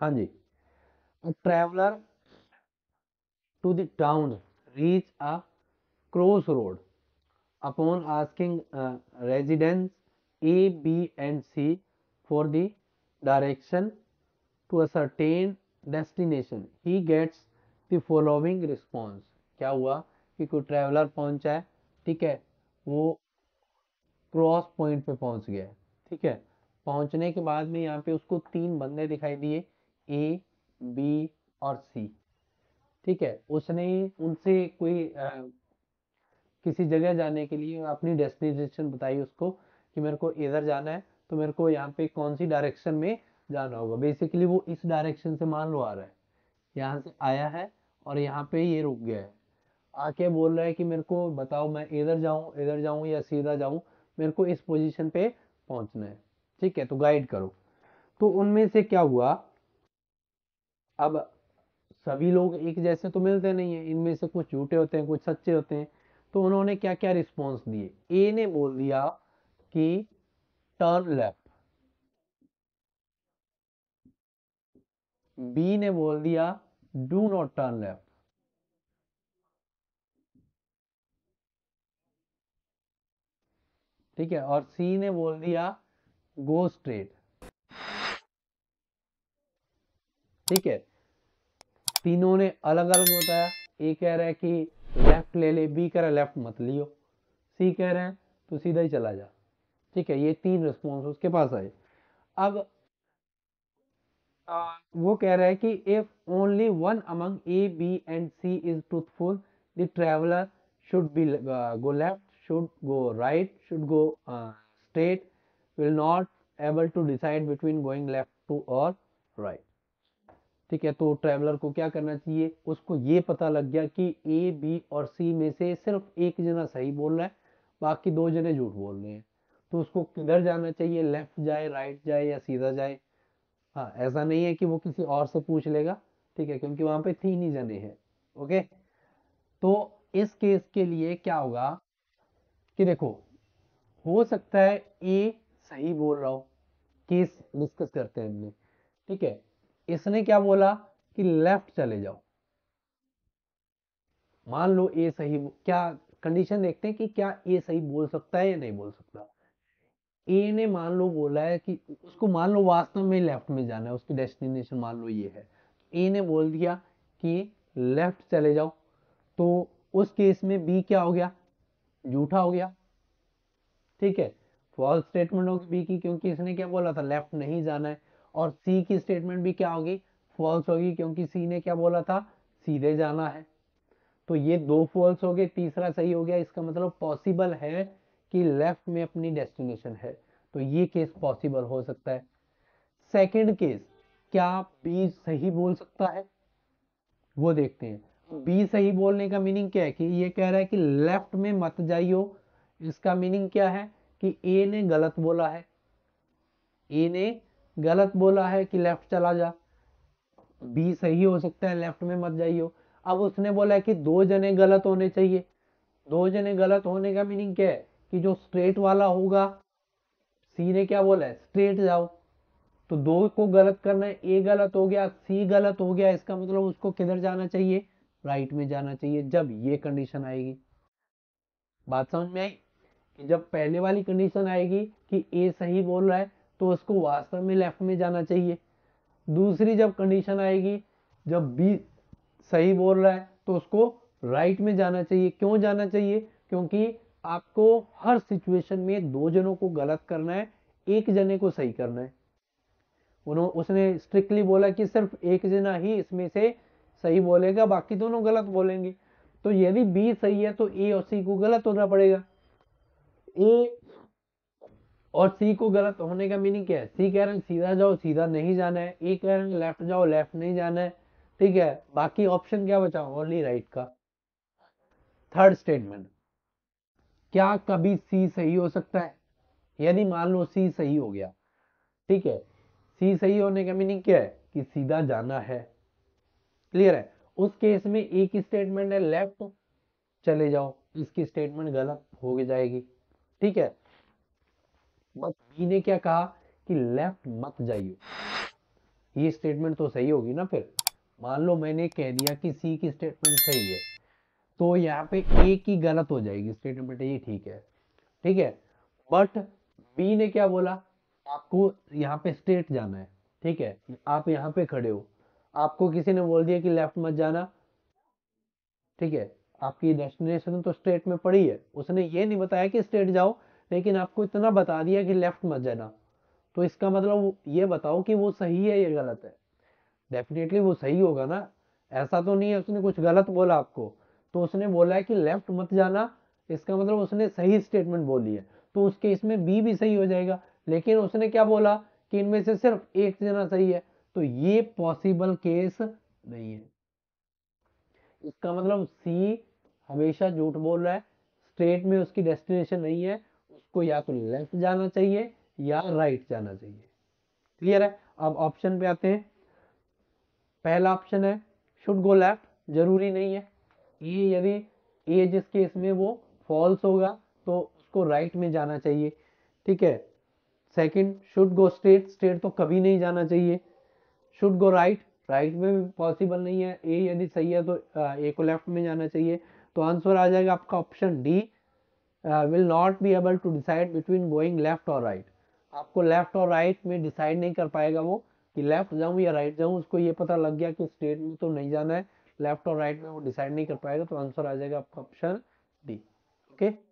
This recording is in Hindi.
हाँ जी traveller to the town reach a cross road upon asking residents A B and C for the direction to ascertain destination he gets the following response क्या हुआ कि कोई ट्रैवलर पहुंचा है ठीक है वो क्रॉस पॉइंट पे पहुंच गया है ठीक है पहुंचने के बाद में यहाँ पे उसको तीन बंदे दिखाई दिए ए बी और सी ठीक है उसने उनसे कोई आ, किसी जगह जाने के लिए अपनी डेस्टिनेशन बताई उसको कि मेरे को इधर जाना है तो मेरे को यहाँ पे कौन सी डायरेक्शन में जाना होगा बेसिकली वो इस डायरेक्शन से मान लो आ रहा है यहाँ से आया है और यहाँ पे ये रुक गया है आके बोल रहा है कि मेरे को बताओ मैं इधर जाऊँ इधर जाऊँ या सीधा जाऊँ मेरे को इस पोजिशन पे पहुँचना है ठीक है तो गाइड करो तो उनमें से क्या हुआ अब सभी लोग एक जैसे तो मिलते नहीं हैं इनमें से कुछ झूठे होते हैं कुछ सच्चे होते हैं तो उन्होंने क्या क्या रिस्पॉन्स दिए ए ने बोल दिया कि टर्न लेफ्ट बी ने बोल दिया डू नॉट टर्न लेफ्ट ठीक है और सी ने बोल दिया गो स्ट्रेट ठीक है तीनों ने अलग अलग बताया ए कह रहा है कि लेफ्ट ले ले बी कह रहा है लेफ्ट मत लियो सी कह रहे हैं तो सीधा ही चला जा ठीक है ये तीन रिस्पॉन्स उसके पास आए अब वो कह रहा है कि if only one among A B and C is truthful the traveller should be go left should go right should go straight will not able to decide between going left to और राइट ठीक है तो ट्रैवलर को क्या करना चाहिए उसको ये पता लग गया कि ए बी और सी में से सिर्फ एक जना सही बोल रहा है बाकी दो जने झूठ बोल रहे हैं तो उसको किधर जाना चाहिए लेफ्ट जाए राइट जाए या सीधा जाए हाँ ऐसा नहीं है कि वो किसी और से पूछ लेगा ठीक है क्योंकि वहां पे तीन ही जने हैं ओके तो इस केस के लिए क्या होगा कि देखो हो सकता है ए सही बोल रहा हो केस डिस्कस करते हैं हमने ठीक है इसने क्या बोला कि लेफ्ट चले जाओ मान लो ए सही क्या कंडीशन देखते हैं कि क्या ए सही बोल सकता है या नहीं बोल सकता ए ने मान लो बोला है कि उसको मान लो वास्तव में लेफ्ट में जाना है उसकी डेस्टिनेशन मान लो ये है ए ने बोल दिया कि लेफ्ट चले जाओ तो उस केस में बी क्या हो गया झूठा हो गया ठीक है फॉल्स स्टेटमेंट ऑफ बी की क्योंकि इसने क्या बोला था लेफ्ट नहीं जाना है और सी की स्टेटमेंट भी क्या होगी फॉल्स होगी क्योंकि सी ने क्या बोला था सीधे जाना है तो ये दो फॉल्स हो गए तीसरा सही हो गया इसका मतलब पॉसिबल है कि लेफ्ट में अपनी डेस्टिनेशन है तो ये केस पॉसिबल हो सकता है सेकेंड केस क्या बी सही बोल सकता है वो देखते हैं बी सही बोलने का मीनिंग क्या है कि ये कह रहा है कि लेफ्ट में मत जाइयो इसका मीनिंग क्या है कि ए ने गलत बोला है ए ने गलत बोला है कि लेफ्ट चला जा बी सही हो सकता है लेफ्ट में मत जाइयो अब उसने बोला है कि दो जने गलत होने चाहिए दो जने गलत होने का मीनिंग क्या है कि जो स्ट्रेट वाला होगा सी ने क्या बोला है स्ट्रेट जाओ तो दो को गलत करना है ए गलत हो गया सी गलत हो गया इसका मतलब उसको किधर जाना चाहिए राइट में जाना चाहिए जब ये कंडीशन आएगी बात समझ में आई कि जब पहले वाली कंडीशन आएगी कि ए सही बोल रहा है तो उसको वास्तव में लेफ्ट में जाना चाहिए दूसरी जब कंडीशन आएगी जब बी सही बोल रहा है तो उसको राइट में जाना चाहिए क्यों जाना चाहिए क्योंकि आपको हर सिचुएशन में दो जनों को गलत करना है एक जने को सही करना है उन्होंने उसने स्ट्रिक्टली बोला कि सिर्फ एक जना ही इसमें से सही बोलेगा बाकी दोनों गलत बोलेंगे तो यदि बी सही है तो ए और सी को गलत होना पड़ेगा ए और सी को गलत होने का मीनिंग क्या है सी कह रहे हैं सीधा जाओ सीधा नहीं जाना है ए कह रहे हैं लेफ्ट जाओ लेफ्ट नहीं जाना है ठीक है बाकी ऑप्शन क्या बचा ओनली राइट का थर्ड स्टेटमेंट क्या कभी सी सही हो सकता है यदि मान लो सी सही हो गया ठीक है सी सही होने का मीनिंग क्या है कि सीधा जाना है क्लियर है उस केस में एक ही स्टेटमेंट है लेफ्ट चले जाओ इसकी स्टेटमेंट गलत हो जाएगी ठीक है मत बी ने क्या कहा कि लेफ्ट मत जाइए ये स्टेटमेंट तो सही होगी ना फिर मान लो मैंने कह दिया कि सी की स्टेटमेंट सही है तो यहाँ पे ए की गलत हो जाएगी स्टेटमेंट ये ठीक है ठीक है बट बी ने क्या बोला आपको यहाँ पे स्ट्रेट जाना है ठीक है आप यहाँ पे खड़े हो आपको किसी ने बोल दिया कि लेफ्ट मत जाना ठीक है आपकी डेस्टिनेशन तो स्ट्रेट में पड़ी है उसने ये नहीं बताया कि स्ट्रेट जाओ लेकिन आपको इतना बता दिया कि लेफ्ट मत जाना तो इसका मतलब ये बताओ कि वो सही है या गलत है डेफिनेटली वो सही होगा ना ऐसा तो नहीं है उसने कुछ गलत बोला आपको तो उसने बोला है कि लेफ्ट मत जाना इसका मतलब उसने सही स्टेटमेंट बोली है तो उसके इसमें बी भी सही हो जाएगा लेकिन उसने क्या बोला कि इनमें से सिर्फ एक जना सही है तो ये पॉसिबल केस नहीं है इसका मतलब सी हमेशा झूठ बोल रहा है स्टेट में उसकी डेस्टिनेशन नहीं है को या तो लेफ्ट जाना चाहिए या राइट जाना चाहिए क्लियर है अब ऑप्शन पे आते हैं पहला ऑप्शन है शुड गो लेफ्ट जरूरी नहीं है ये यदि ए जिस केस में वो फॉल्स होगा तो उसको राइट में जाना चाहिए ठीक है second should go straight straight तो कभी नहीं जाना चाहिए शुड गो राइट राइट में भी पॉसिबल नहीं है ए यदि सही है तो ए को लेफ्ट में जाना चाहिए तो आंसर आ जाएगा आपका option D will not be able to decide between going left और राइट आपको लेफ्ट और राइट right में डिसाइड नहीं कर पाएगा वो कि लेफ्ट जाऊँ या राइट right जाऊँ उसको ये पता लग गया कि स्ट्रेट में तो नहीं जाना है लेफ्ट और राइट right में वो डिसाइड नहीं कर पाएगा तो आंसर आ जाएगा आपका ऑप्शन डी ओके